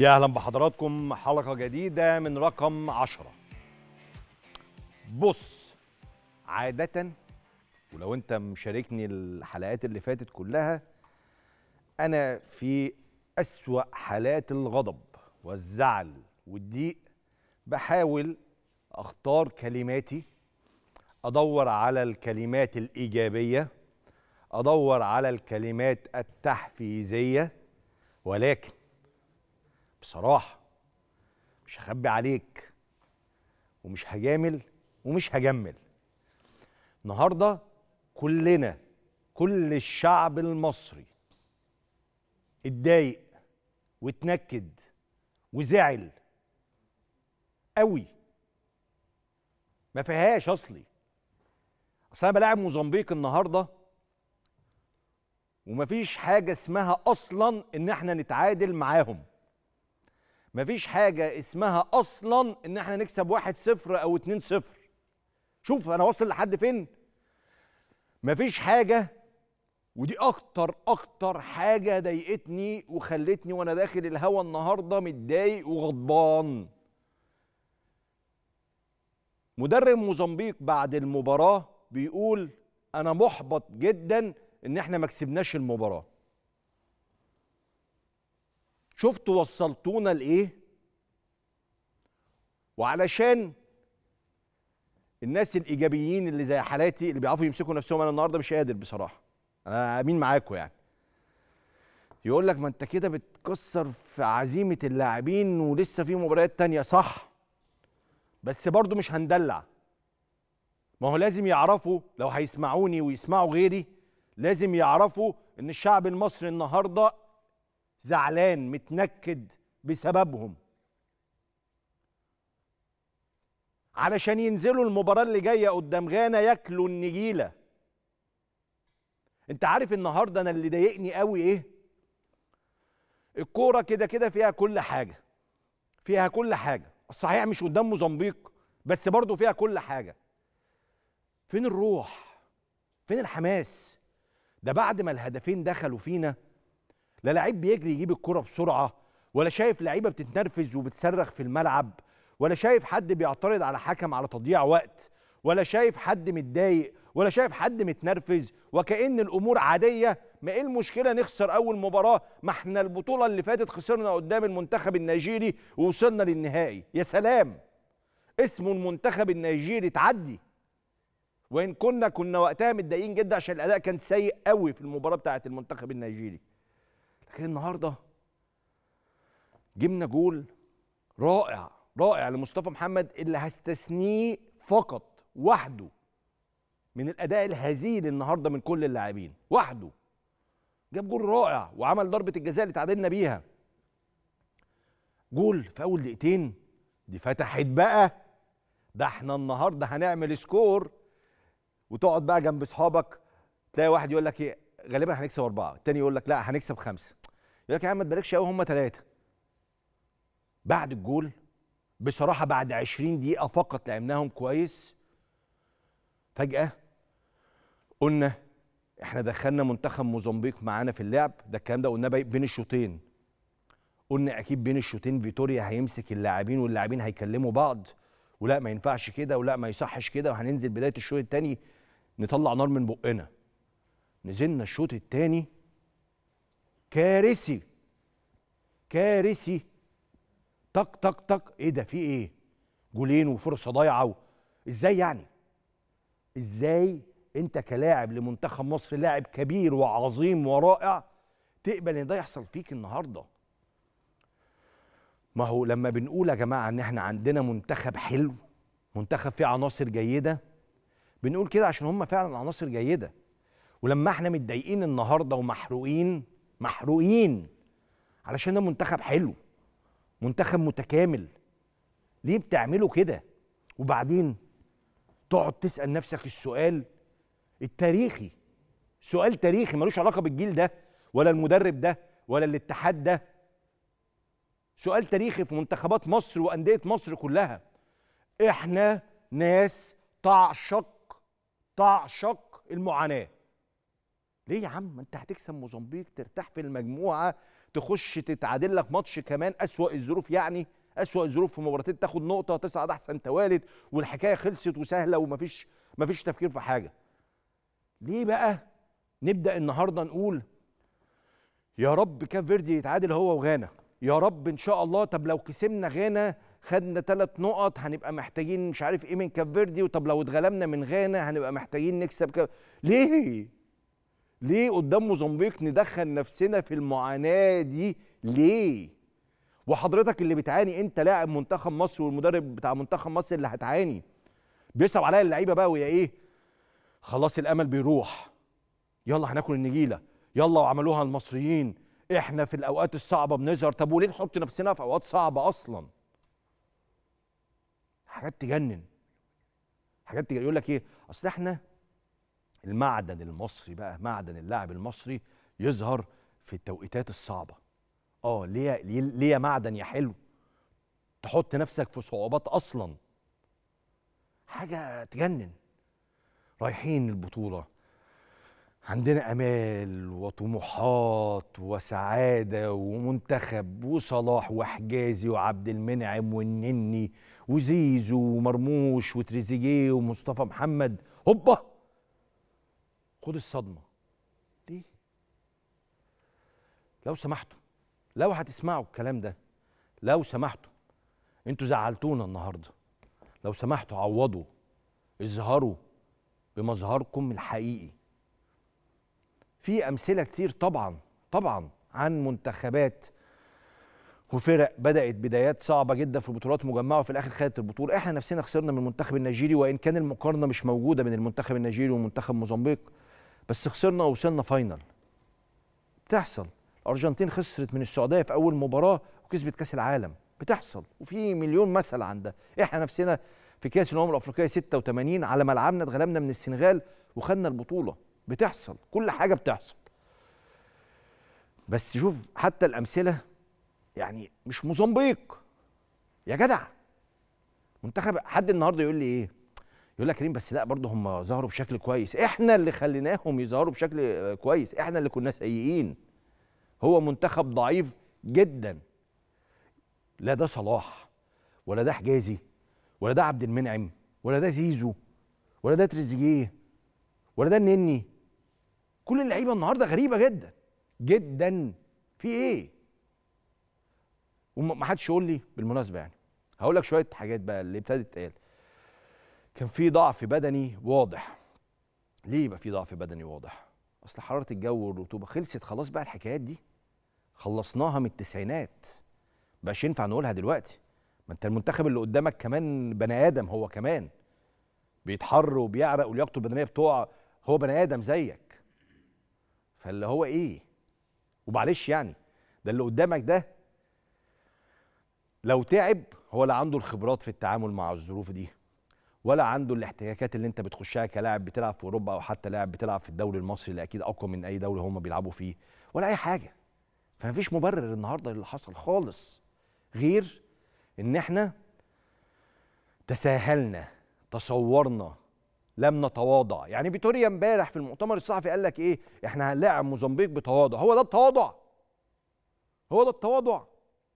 يا اهلا بحضراتكم حلقه جديده من رقم عشرة بص عاده ولو انت مشاركني الحلقات اللي فاتت كلها انا في اسوا حالات الغضب والزعل والضيق بحاول اختار كلماتي ادور على الكلمات الايجابيه ادور على الكلمات التحفيزيه ولكن بصراحه مش هخبي عليك ومش هجامل ومش هجمل النهارده كلنا كل الشعب المصري اتضايق واتنكد وزعل قوي ما فيهاش اصلي اصل انا بلاعب موزمبيق النهارده ومفيش حاجه اسمها اصلا ان احنا نتعادل معاهم مفيش حاجه اسمها اصلا ان احنا نكسب 1-0 او 2-0 شوف انا واصل لحد فين مفيش حاجه ودي اكتر اكتر حاجه ضايقتني وخلتني وانا داخل الهوا النهارده متضايق وغضبان مدرب موزمبيق بعد المباراه بيقول انا محبط جدا ان احنا ما كسبناش المباراه شفتوا وصلتونا لايه وعلشان الناس الايجابيين اللي زي حالاتي اللي بيعرفوا يمسكوا نفسهم انا النهارده مش قادر بصراحه انا امين معاكم يعني يقول لك ما انت كده بتكسر في عزيمه اللاعبين ولسه في مباريات تانية صح بس برضو مش هندلع ما هو لازم يعرفوا لو هيسمعوني ويسمعوا غيري لازم يعرفوا ان الشعب المصري النهارده زعلان متنكد بسببهم علشان ينزلوا المباراة اللي جاية قدام غانا ياكلوا النجيلة انت عارف النهاردة انا اللي ضايقني قوي ايه الكورة كده كده فيها كل حاجة فيها كل حاجة صحيح مش قدام موزمبيق بس برضه فيها كل حاجة فين الروح فين الحماس ده بعد ما الهدفين دخلوا فينا لا لعيب بيجري يجيب الكرة بسرعة ولا شايف لعيبة بتتنرفز وبتصرخ في الملعب ولا شايف حد بيعترض على حكم على تضييع وقت ولا شايف حد متضايق ولا شايف حد متنرفز وكأن الأمور عادية ما إيه المشكلة نخسر أول مباراة ما إحنا البطولة اللي فاتت خسرنا قدام المنتخب النيجيري ووصلنا للنهائي يا سلام اسمه المنتخب النيجيري تعدي وإن كنا كنا وقتها متضايقين جدا عشان الأداء كان سيء قوي في المباراة بتاعة المنتخب النيجيري لكن النهارده جبنا جول رائع رائع لمصطفى محمد اللي هستثنيه فقط وحده من الاداء الهزيل النهارده من كل اللاعبين وحده جاب جول رائع وعمل ضربه الجزاء اللي تعادلنا بيها جول في اول دقيقتين دي فتحت بقى ده احنا النهارده هنعمل سكور وتقعد بقى جنب اصحابك تلاقي واحد يقول لك ايه غالبا هنكسب اربعه الثاني يقول لك لا هنكسب خمسه يقول لك يا عم ما تبالغش قوي هم ثلاثه بعد الجول بصراحه بعد 20 دقيقه فقط لعبناهم كويس فجاه قلنا احنا دخلنا منتخب موزمبيق معانا في اللعب ده الكلام ده قلناه بين الشوطين قلنا اكيد بين الشوطين فيتوريا هيمسك اللاعبين واللاعبين هيكلموا بعض ولا ما ينفعش كده ولا ما يصحش كده وهننزل بدايه الشوط الثاني نطلع نار من بقنا نزلنا الشوط الثاني كارثي كارثي طق طق طق ايه ده في ايه جولين وفرصه ضايعه و... ازاي يعني ازاي انت كلاعب لمنتخب مصر لاعب كبير وعظيم ورائع تقبل ان ده يحصل فيك النهارده ما هو لما بنقول يا جماعه ان احنا عندنا منتخب حلو منتخب فيه عناصر جيده بنقول كده عشان هم فعلا عناصر جيده ولما احنا متضايقين النهارده ومحروقين محروقين علشان ده منتخب حلو منتخب متكامل ليه بتعملوا كده وبعدين تقعد تسال نفسك السؤال التاريخي سؤال تاريخي ملوش علاقه بالجيل ده ولا المدرب ده ولا الاتحاد ده سؤال تاريخي في منتخبات مصر وانديه مصر كلها احنا ناس تعشق تعشق المعاناه ليه يا عم انت هتكسب موزمبيق ترتاح في المجموعه تخش تتعادل لك ماتش كمان اسوا الظروف يعني اسوا الظروف في مباراتين تاخد نقطه تصعد احسن توالد والحكايه خلصت وسهله ومفيش مفيش تفكير في حاجه ليه بقى نبدا النهارده نقول يا رب كاب فيردي يتعادل هو وغانا يا رب ان شاء الله طب لو كسبنا غانا خدنا ثلاث نقط هنبقى محتاجين مش عارف ايه من كاب فيردي وطب لو اتغلبنا من غانا هنبقى محتاجين نكسب كاب ليه ليه قدام موزمبيق ندخل نفسنا في المعاناه دي ليه وحضرتك اللي بتعاني انت لاعب منتخب مصر والمدرب بتاع منتخب مصر اللي هتعاني بيصعب عليا اللعيبه بقى ويا ايه خلاص الامل بيروح يلا هناكل النجيله يلا وعملوها المصريين احنا في الاوقات الصعبه بنظهر طب وليه نحط نفسنا في اوقات صعبه اصلا حاجات تجنن حاجات تجنن يقول لك ايه اصل احنا المعدن المصري بقى معدن اللاعب المصري يظهر في التوقيتات الصعبه اه ليه ليه معدن يا حلو تحط نفسك في صعوبات اصلا حاجه تجنن رايحين البطوله عندنا امال وطموحات وسعاده ومنتخب وصلاح وحجازي وعبد المنعم والنني وزيزو ومرموش وتريزيجيه ومصطفى محمد هوبا خد الصدمه ليه لو سمحتوا لو هتسمعوا الكلام ده لو سمحتوا انتوا زعلتونا النهارده لو سمحتوا عوضوا اظهروا بمظهركم الحقيقي في امثله كتير طبعا طبعا عن منتخبات وفرق بدات بدايات صعبه جدا في البطولات مجمعه وفي الاخر خدت البطوله احنا نفسنا خسرنا من المنتخب النيجيري وان كان المقارنه مش موجوده بين المنتخب النيجيري ومنتخب موزمبيق بس خسرنا ووصلنا فاينل بتحصل الارجنتين خسرت من السعوديه في اول مباراه وكسبت كاس العالم بتحصل وفي مليون مثل عن ده احنا نفسنا في كاس الامم الافريقيه 86 على ملعبنا اتغلبنا من السنغال وخدنا البطوله بتحصل كل حاجه بتحصل بس شوف حتى الامثله يعني مش موزمبيق يا جدع منتخب حد النهارده يقول لي ايه يقول لك كريم بس لا برضه هم ظهروا بشكل كويس احنا اللي خليناهم يظهروا بشكل آه، كويس احنا اللي كنا سيئين هو منتخب ضعيف جدا لا ده صلاح ولا ده حجازي ولا ده عبد المنعم ولا ده زيزو ولا ده تريزيجيه ولا ده النني كل اللعيبه النهارده غريبه جدا جدا في ايه ومحدش يقول لي بالمناسبه يعني هقول لك شويه حاجات بقى اللي ابتدت تتقال كان في ضعف بدني واضح ليه يبقى في ضعف بدني واضح اصل حراره الجو والرطوبه خلصت خلاص بقى الحكايات دي خلصناها من التسعينات بقاش ينفع نقولها دلوقتي ما انت المنتخب اللي قدامك كمان بني ادم هو كمان بيتحر وبيعرق ولياقته البدنيه بتقع هو بني ادم زيك فاللي هو ايه ومعلش يعني ده اللي قدامك ده لو تعب هو اللي عنده الخبرات في التعامل مع الظروف دي ولا عنده الاحتكاكات اللي انت بتخشها كلاعب بتلعب في اوروبا او حتى لاعب بتلعب في الدوري المصري اللي اكيد اقوى من اي دوري هم بيلعبوا فيه ولا اي حاجه فمفيش مبرر النهارده اللي حصل خالص غير ان احنا تساهلنا تصورنا لم نتواضع يعني فيتوريا امبارح في المؤتمر الصحفي قال لك ايه احنا هنلاعب موزمبيق بتواضع هو ده التواضع هو ده التواضع